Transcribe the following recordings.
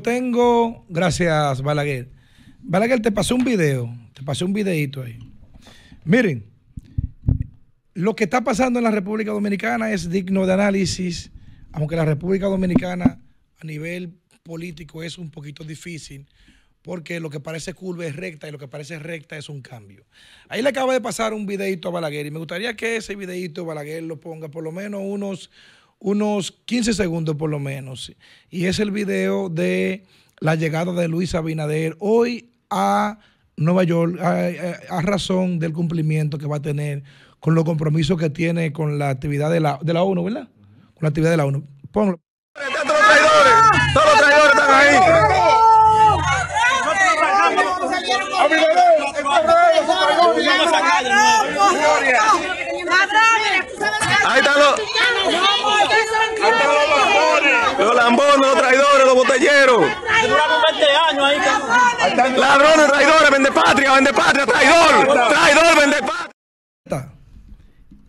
tengo, gracias Balaguer. Balaguer, te pasé un video, te pasé un videito ahí. Miren, lo que está pasando en la República Dominicana es digno de análisis, aunque la República Dominicana a nivel político es un poquito difícil, porque lo que parece curva es recta y lo que parece recta es un cambio. Ahí le acaba de pasar un videito a Balaguer y me gustaría que ese videito Balaguer lo ponga por lo menos unos unos 15 segundos por lo menos. Y es el video de la llegada de Luis Abinader hoy a Nueva York a, razón del cumplimiento que va a tener con los compromisos que tiene con la actividad de la, de la ONU, ¿verdad? Con la actividad de la ONU. Ponlo. todos los traidores! ¡Todos los traidores están ahí! lambones, traidores, los botelleros. 20 años ahí. Ladrones, traidores, vende patria, vende patria, traidor, traidor, vende patria.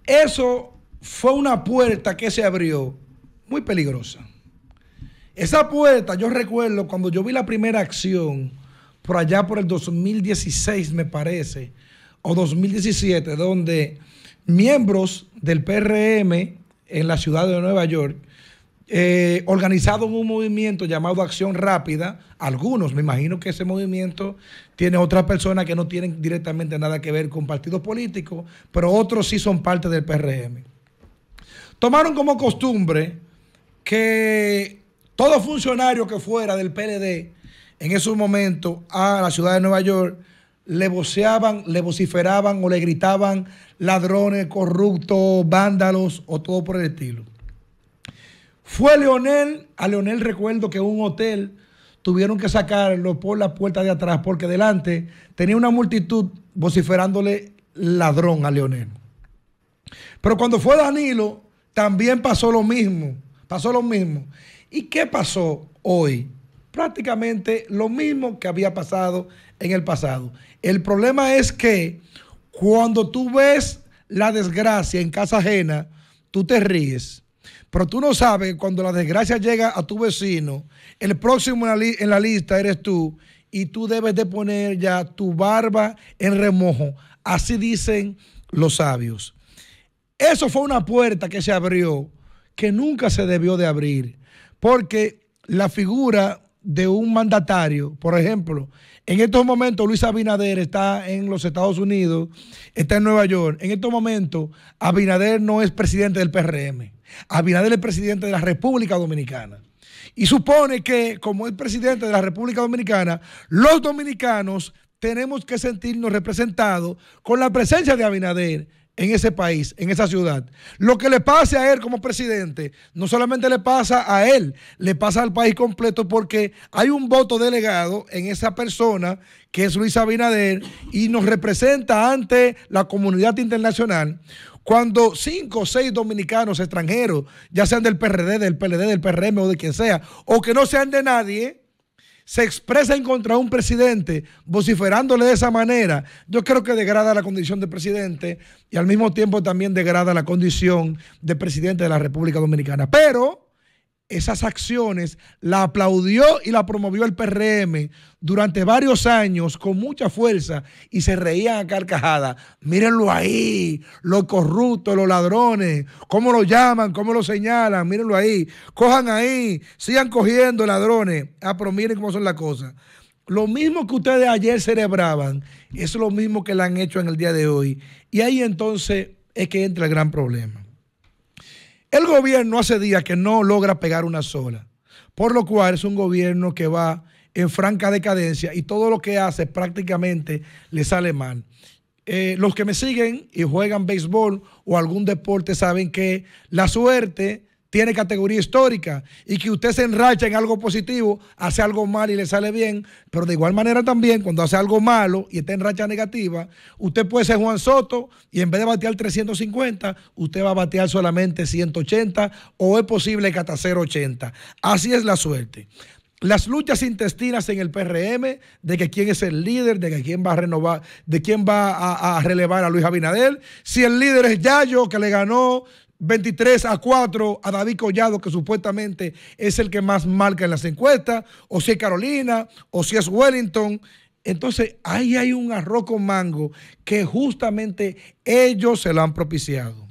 Eso fue una puerta que se abrió muy peligrosa. Esa puerta, yo recuerdo cuando yo vi la primera acción, por allá por el 2016 me parece, o 2017, donde miembros del PRM en la ciudad de Nueva York eh, organizado un movimiento llamado Acción Rápida, algunos, me imagino que ese movimiento tiene otras personas que no tienen directamente nada que ver con partidos políticos, pero otros sí son parte del PRM. Tomaron como costumbre que todo funcionario que fuera del PLD en esos momentos a la ciudad de Nueva York le voceaban, le vociferaban o le gritaban ladrones, corruptos, vándalos o todo por el estilo. Fue Leonel, a Leonel recuerdo que un hotel tuvieron que sacarlo por la puerta de atrás porque delante tenía una multitud vociferándole ladrón a Leonel. Pero cuando fue Danilo, también pasó lo mismo, pasó lo mismo. ¿Y qué pasó hoy? Prácticamente lo mismo que había pasado en el pasado. El problema es que cuando tú ves la desgracia en casa ajena, tú te ríes pero tú no sabes cuando la desgracia llega a tu vecino, el próximo en la, en la lista eres tú y tú debes de poner ya tu barba en remojo. Así dicen los sabios. Eso fue una puerta que se abrió, que nunca se debió de abrir, porque la figura de un mandatario, por ejemplo, en estos momentos Luis Abinader está en los Estados Unidos, está en Nueva York, en estos momentos Abinader no es presidente del PRM, Abinader es presidente de la República Dominicana. Y supone que como es presidente de la República Dominicana, los dominicanos tenemos que sentirnos representados con la presencia de Abinader en ese país, en esa ciudad. Lo que le pase a él como presidente, no solamente le pasa a él, le pasa al país completo porque hay un voto delegado en esa persona que es Luis Abinader y nos representa ante la comunidad internacional cuando cinco o seis dominicanos extranjeros, ya sean del PRD, del PLD, del PRM o de quien sea, o que no sean de nadie, se expresa en contra de un presidente vociferándole de esa manera, yo creo que degrada la condición de presidente y al mismo tiempo también degrada la condición de presidente de la República Dominicana. Pero esas acciones la aplaudió y la promovió el PRM durante varios años con mucha fuerza y se reían a carcajadas. Mírenlo ahí, los corruptos, los ladrones, cómo lo llaman, cómo lo señalan, mírenlo ahí, cojan ahí, sigan cogiendo ladrones. Ah, pero miren cómo son las cosas. Lo mismo que ustedes ayer celebraban es lo mismo que le han hecho en el día de hoy. Y ahí entonces es que entra el gran problema. El gobierno hace días que no logra pegar una sola, por lo cual es un gobierno que va en franca decadencia y todo lo que hace prácticamente le sale mal. Eh, los que me siguen y juegan béisbol o algún deporte saben que la suerte tiene categoría histórica y que usted se enracha en algo positivo, hace algo mal y le sale bien, pero de igual manera también cuando hace algo malo y está en racha negativa, usted puede ser Juan Soto y en vez de batear 350, usted va a batear solamente 180 o es posible que hasta 080. Así es la suerte las luchas intestinas en el PRM, de que quién es el líder, de que quién va a renovar, de quién va a, a relevar a Luis Abinader Si el líder es Yayo, que le ganó 23 a 4 a David Collado, que supuestamente es el que más marca en las encuestas, o si es Carolina, o si es Wellington. Entonces, ahí hay un arroz con mango que justamente ellos se lo han propiciado.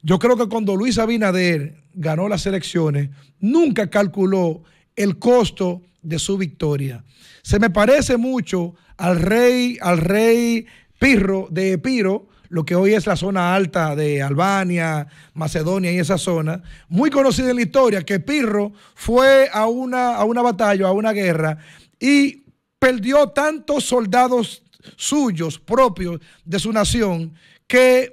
Yo creo que cuando Luis Abinader ganó las elecciones, nunca calculó el costo de su victoria. Se me parece mucho al rey, al rey Pirro de Epiro, lo que hoy es la zona alta de Albania, Macedonia y esa zona, muy conocida en la historia, que Pirro fue a una, a una batalla, a una guerra, y perdió tantos soldados suyos, propios de su nación, que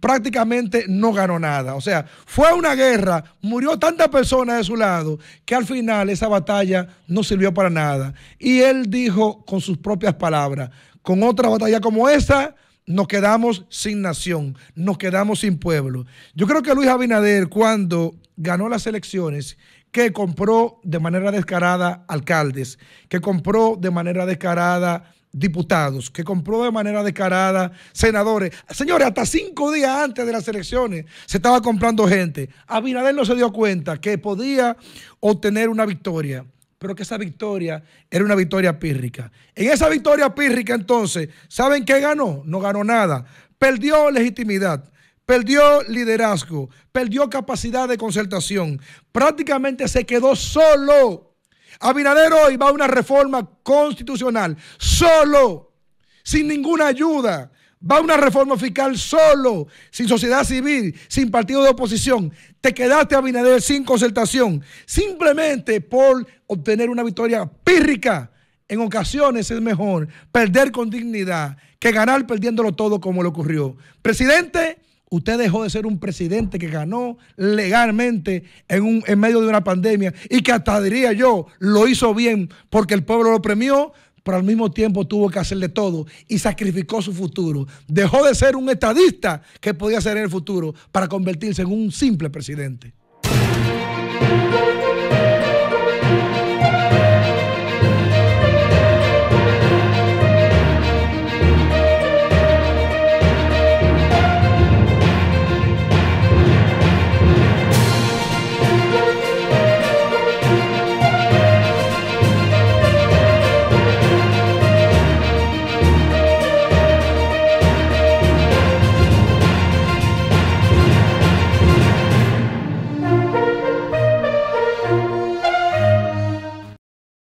prácticamente no ganó nada. O sea, fue una guerra, murió tanta personas de su lado que al final esa batalla no sirvió para nada. Y él dijo con sus propias palabras, con otra batalla como esa, nos quedamos sin nación, nos quedamos sin pueblo. Yo creo que Luis Abinader, cuando ganó las elecciones, que compró de manera descarada alcaldes, que compró de manera descarada diputados, que compró de manera descarada senadores. Señores, hasta cinco días antes de las elecciones se estaba comprando gente. Abinader no se dio cuenta que podía obtener una victoria pero que esa victoria era una victoria pírrica. En esa victoria pírrica entonces, ¿saben qué ganó? No ganó nada. Perdió legitimidad, perdió liderazgo, perdió capacidad de concertación. Prácticamente se quedó solo. Abinader hoy va a una reforma constitucional, solo, sin ninguna ayuda. Va a una reforma fiscal solo, sin sociedad civil, sin partido de oposición. Te quedaste, Abinader, sin concertación, simplemente por obtener una victoria pírrica. En ocasiones es mejor perder con dignidad que ganar perdiéndolo todo como le ocurrió. Presidente, usted dejó de ser un presidente que ganó legalmente en, en medio de una pandemia y que hasta diría yo lo hizo bien porque el pueblo lo premió, pero al mismo tiempo tuvo que hacerle todo y sacrificó su futuro. Dejó de ser un estadista que podía ser en el futuro para convertirse en un simple presidente.